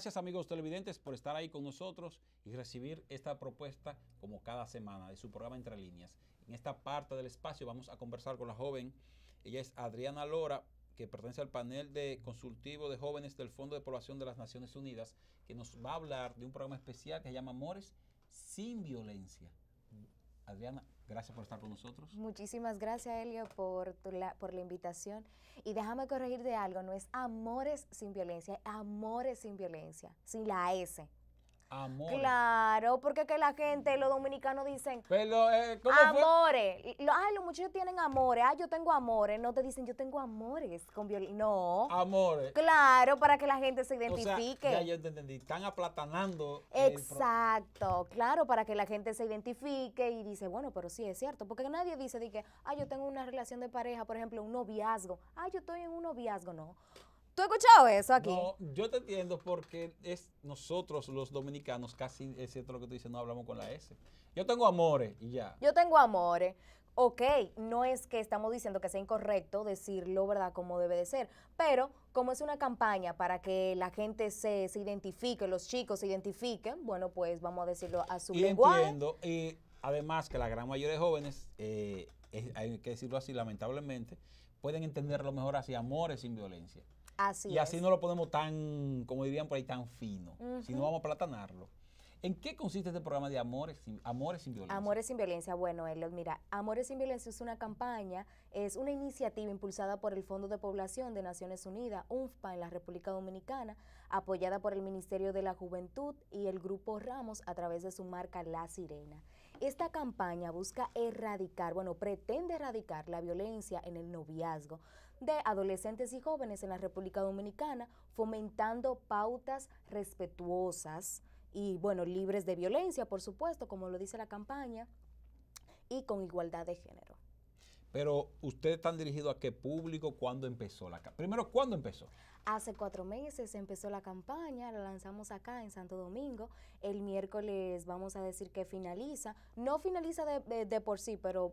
Gracias amigos televidentes por estar ahí con nosotros y recibir esta propuesta como cada semana de su programa Entre Líneas. En esta parte del espacio vamos a conversar con la joven. Ella es Adriana Lora, que pertenece al panel de consultivo de jóvenes del Fondo de Población de las Naciones Unidas, que nos va a hablar de un programa especial que se llama Amores sin Violencia. Adriana, Gracias por estar con nosotros. Muchísimas gracias, Elio, por, tu la, por la invitación. Y déjame corregir de algo, no es amores sin violencia, es amores sin violencia, sin la S. Claro, porque que la gente, los dominicanos dicen, Pero, eh, amores. los muchachos tienen amores. Ay, yo tengo amores. No te dicen, yo tengo amores con violín. No. Amores. Claro, para que la gente se identifique. O ya yo entendí. Están aplatanando. Exacto. Claro, para que la gente se identifique y dice, bueno, pero sí, es cierto. Porque nadie dice, de que, ay, yo tengo una relación de pareja, por ejemplo, un noviazgo. ah, yo estoy en un noviazgo. No. ¿Tú has escuchado eso aquí? No, yo te entiendo porque es nosotros los dominicanos casi, es cierto lo que tú dices, no hablamos con la S. Yo tengo amores y ya. Yo tengo amores. Ok, no es que estamos diciendo que sea incorrecto decirlo, ¿verdad? Como debe de ser, pero como es una campaña para que la gente se, identifique, los chicos se identifiquen, bueno, pues vamos a decirlo a su y Yo Entiendo, y además que la gran mayoría de jóvenes, eh, hay que decirlo así, lamentablemente, pueden entenderlo mejor así, amores sin violencia y así no lo ponemos tan, como dirían por ahí, tan fino, si no vamos a platanarlo. ¿En qué consiste este programa de Amores sin, Amores sin Violencia? Amores sin Violencia, bueno, lo mira, Amores sin Violencia es una campaña, es una iniciativa impulsada por el Fondo de Población de Naciones Unidas, UNFPA, en la República Dominicana, apoyada por el Ministerio de la Juventud y el Grupo Ramos a través de su marca La Sirena. Esta campaña busca erradicar, bueno, pretende erradicar la violencia en el noviazgo de adolescentes y jóvenes en la República Dominicana, fomentando pautas respetuosas y, bueno, libres de violencia, por supuesto, como lo dice la campaña, y con igualdad de género. Pero ustedes están dirigidos a qué público, cuándo empezó la campaña. Primero, ¿cuándo empezó? Hace cuatro meses empezó la campaña, la lanzamos acá en Santo Domingo. El miércoles vamos a decir que finaliza. No finaliza de, por sí, pero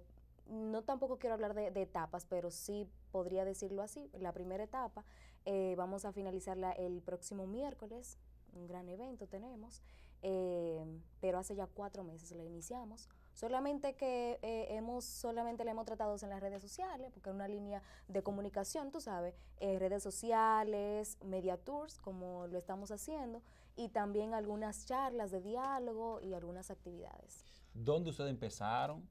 no tampoco quiero hablar de, etapas, pero sí podría decirlo así. La primera etapa eh, vamos a finalizarla el próximo miércoles. Un gran evento tenemos. Eh, pero hace ya cuatro meses la iniciamos. Solamente que eh, hemos, solamente le hemos tratado en las redes sociales, porque es una línea de comunicación, tú sabes, eh, redes sociales, media tours, como lo estamos haciendo, y también algunas charlas de diálogo y algunas actividades. ¿Dónde ustedes empezaron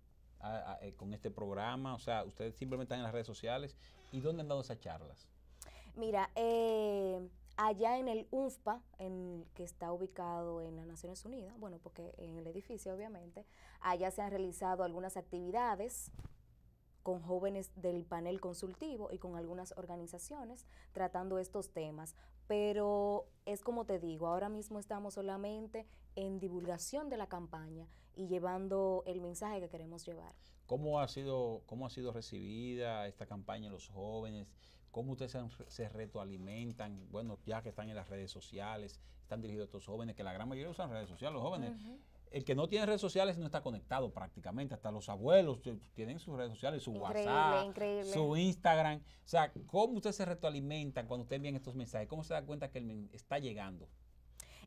con este programa? O sea, ustedes simplemente están en las redes sociales, ¿y dónde han dado esas charlas? Mira, eh allá en el UNFPA, en, que está ubicado en las Naciones Unidas, bueno, porque en el edificio obviamente, allá se han realizado algunas actividades con jóvenes del panel consultivo y con algunas organizaciones tratando estos temas. Pero es como te digo, ahora mismo estamos solamente en divulgación de la campaña y llevando el mensaje que queremos llevar. ¿Cómo ha sido, cómo ha sido recibida esta campaña los jóvenes? cómo ustedes se retroalimentan, bueno, ya que están en las redes sociales, están dirigidos a estos jóvenes, que la gran mayoría usan redes sociales, los jóvenes. El que no tiene redes sociales no está conectado prácticamente, hasta los abuelos tienen sus redes sociales, su WhatsApp, su Instagram. O sea, ¿cómo ustedes se retroalimentan cuando ustedes envían estos mensajes? ¿Cómo se da cuenta que está llegando?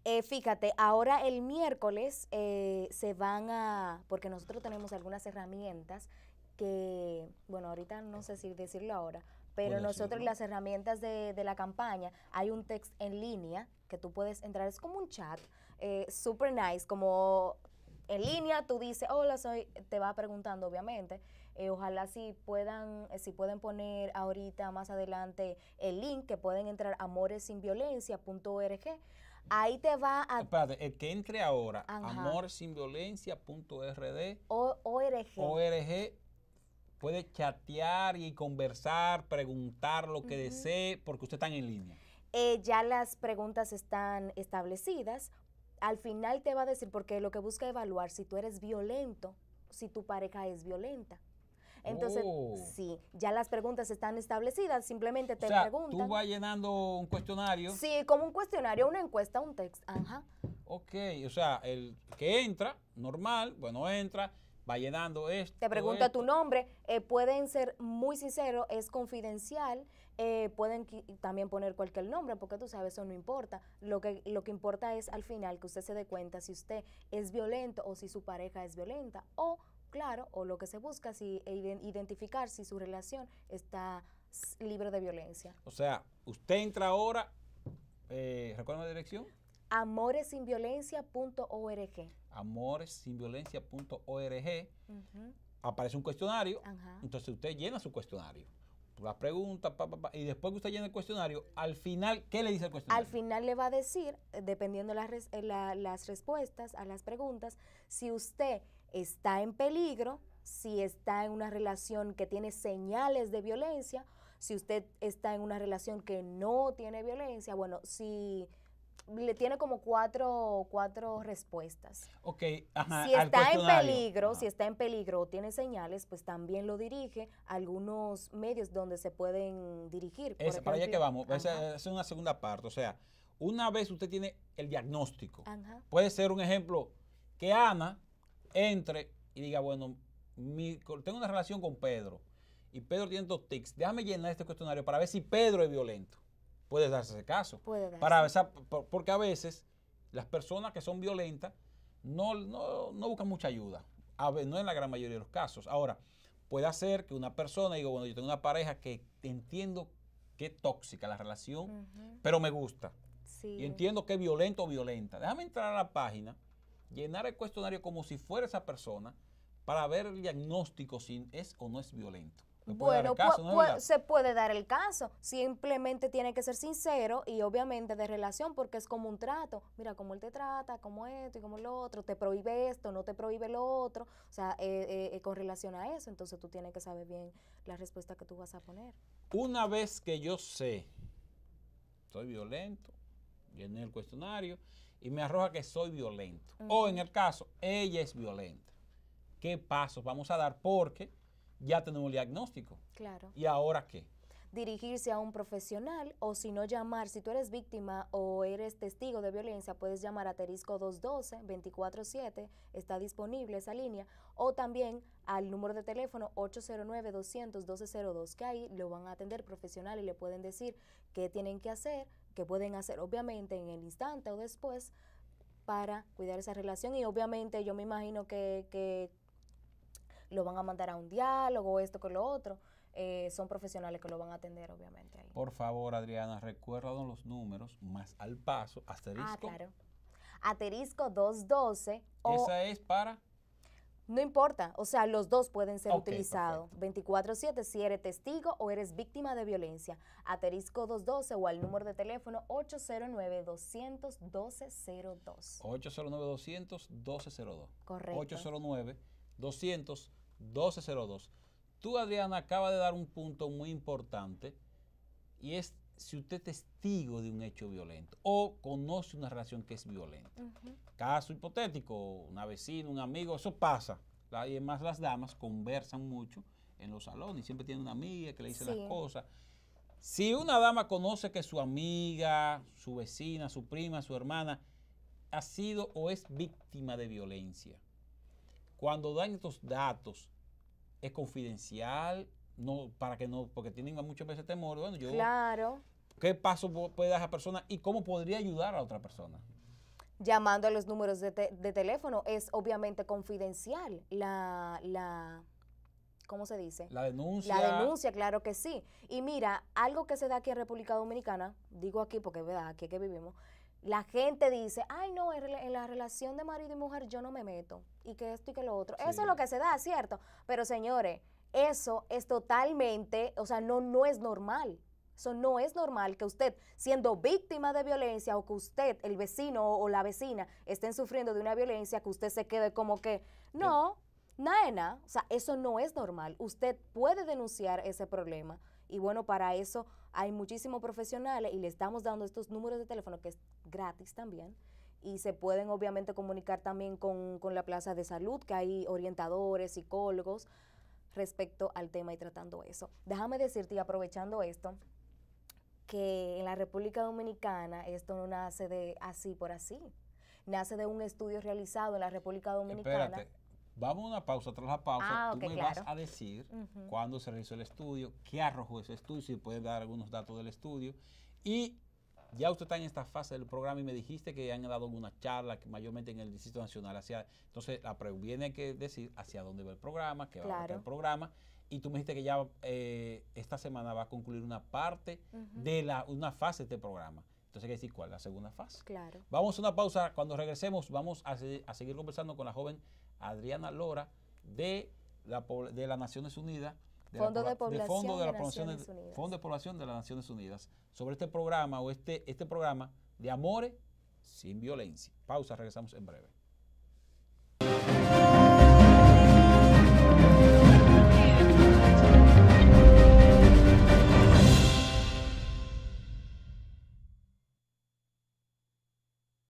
Eh, fíjate, ahora el miércoles eh, se van a, porque nosotros tenemos algunas herramientas que, bueno, ahorita no sé si decirlo ahora, pero nosotros las herramientas de, la campaña, hay un text en línea que tú puedes entrar, es como un chat, súper eh, super nice, como en línea tú dices, hola, soy, te va preguntando obviamente, eh, ojalá si puedan, eh, si pueden poner ahorita más adelante el link que pueden entrar amoresinviolencia.org. Ahí te va a... Espérate, el que entre ahora, o, ORG. ORG Puede chatear y conversar, preguntar lo que desee, porque usted está en línea. Eh, ya las preguntas están establecidas. Al final te va a decir, porque lo que busca evaluar si tú eres violento, si tu pareja es violenta. Entonces, oh. sí, ya las preguntas están establecidas, simplemente te o sea, Tú vas llenando un cuestionario. Sí, como un cuestionario, una encuesta, un texto. Ajá. Ok, o sea, el que entra, normal, bueno, entra vaya dando esto. Te pregunta tu nombre, eh, pueden ser muy sinceros, es confidencial, eh, pueden también poner cualquier nombre, porque tú sabes, eso no importa. Lo que, lo que importa es al final que usted se dé cuenta si usted es violento o si su pareja es violenta, o claro, o lo que se busca, si e identificar si su relación está libre de violencia. O sea, usted entra ahora, eh, ¿recuerda la dirección? amoresinviolencia.org. Amoresinviolencia.org. Aparece un cuestionario, entonces usted llena su cuestionario. la pregunta, pa, y después que usted llena el cuestionario, al final, ¿qué le dice el cuestionario? Al final le va a decir, dependiendo las, eh, las respuestas a las preguntas, si usted está en peligro, si está en una relación que tiene señales de violencia, si usted está en una relación que no tiene violencia, bueno, si le tiene como cuatro, cuatro respuestas. Ok, si está en peligro, si está en peligro o tiene señales, pues también lo dirige a algunos medios donde se pueden dirigir. para allá que vamos, esa es una segunda parte. O sea, una vez usted tiene el diagnóstico, puede ser un ejemplo que Ana entre y diga, bueno, mi, tengo una relación con Pedro y Pedro tiene dos tics, déjame llenar este cuestionario para ver si Pedro es violento. Puede darse ese caso. porque a veces las personas que son violentas no, buscan mucha ayuda. A ver, no en la gran mayoría de los casos. Ahora, puede ser que una persona, digo, bueno, yo tengo una pareja que entiendo que es tóxica la relación, pero me gusta. Y entiendo que es violento o violenta. Déjame entrar a la página, llenar el cuestionario como si fuera esa persona para ver el diagnóstico si es o no es violento bueno, pues, pues, se puede dar el caso. Simplemente tiene que ser sincero y obviamente de relación porque es como un trato. Mira cómo él te trata, como esto y cómo lo otro. Te prohíbe esto, no te prohíbe lo otro. O sea, eh, eh, eh, con relación a eso, entonces tú tienes que saber bien la respuesta que tú vas a poner. Una vez que yo sé, soy violento, viene el cuestionario y me arroja que soy violento. O en el caso, ella es violenta. ¿Qué pasos vamos a dar? Porque ya tenemos el diagnóstico. Claro. ¿Y ahora qué? dirigirse a un profesional o si no llamar, si tú eres víctima o eres testigo de violencia, puedes llamar a Terisco 212-247, está disponible esa línea, o también al número de teléfono 809-200-1202, que ahí lo van a atender profesional y le pueden decir qué tienen que hacer, qué pueden hacer obviamente en el instante o después para cuidar esa relación y obviamente yo me imagino que, que lo van a mandar a un diálogo, esto con lo otro. Eh, son profesionales que lo van a atender, obviamente. Ahí. Por favor, Adriana, recuérdanos los números más al paso, ah, asterisco. Ah, claro. Aterisco 212. ¿Esa es para? No importa, o sea, los dos pueden ser utilizados. 24-7 si eres testigo o eres víctima de violencia. Aterisco 212 o al número de teléfono 809 212 1202 809-200-1202. Correcto. 809 200 1202. Tú, Adriana, acaba de dar un punto muy importante y es si usted es testigo de un hecho violento o conoce una relación que es violenta. Caso hipotético, una vecina, un amigo, eso pasa. y además las damas conversan mucho en los salones, y siempre tiene una amiga que le dice las cosas. Si una dama conoce que su amiga, su vecina, su prima, su hermana ha sido o es víctima de violencia, cuando dan estos datos, es confidencial, no, para que no, porque tienen muchas veces temor. Bueno, yo, claro. ¿Qué paso puede dar esa persona y cómo podría ayudar a otra persona? Llamando a los números de, de teléfono es obviamente confidencial la, la, ¿cómo se dice? La denuncia. La denuncia, claro que sí. Y mira, algo que se da aquí en República Dominicana, digo aquí porque es verdad, aquí es que vivimos, la gente dice, ay no, en, la relación de marido y mujer yo no me meto, y que esto y que lo otro. Eso es lo que se da, ¿cierto? Pero señores, eso es totalmente, o sea, no, no es normal. Eso no es normal que usted, siendo víctima de violencia o que usted, el vecino o la vecina, estén sufriendo de una violencia, que usted se quede como que, no, naena, o sea, eso no es normal. Usted puede denunciar ese problema y bueno, para eso hay muchísimos profesionales y le estamos dando estos números de teléfono que es gratis también. Y se pueden obviamente comunicar también con, la plaza de salud, que hay orientadores, psicólogos respecto al tema y tratando eso. Déjame decirte, aprovechando esto, que en la República Dominicana esto no nace de así por así. Nace de un estudio realizado en la República Dominicana. Vamos a una pausa. Tras la pausa, ah, tú me vas a decir cuándo se realizó el estudio, qué arrojó ese estudio, si puedes dar algunos datos del estudio. Y ya usted está en esta fase del programa y me dijiste que han dado alguna charla, que mayormente en el Distrito Nacional. Hacia, entonces, la viene que decir hacia dónde va el programa, qué va a a el programa. Y tú me dijiste que ya eh, esta semana va a concluir una parte de la, una fase de este programa. Entonces hay que decir cuál, la segunda fase. Claro. Vamos a una pausa. Cuando regresemos, vamos a seguir conversando con la joven Adriana Lora de, la, de las Naciones Unidas. Fondo, de población de Fondo de Población de las Naciones Unidas sobre este programa o este, este programa de Amores sin Violencia. Pausa, regresamos en breve.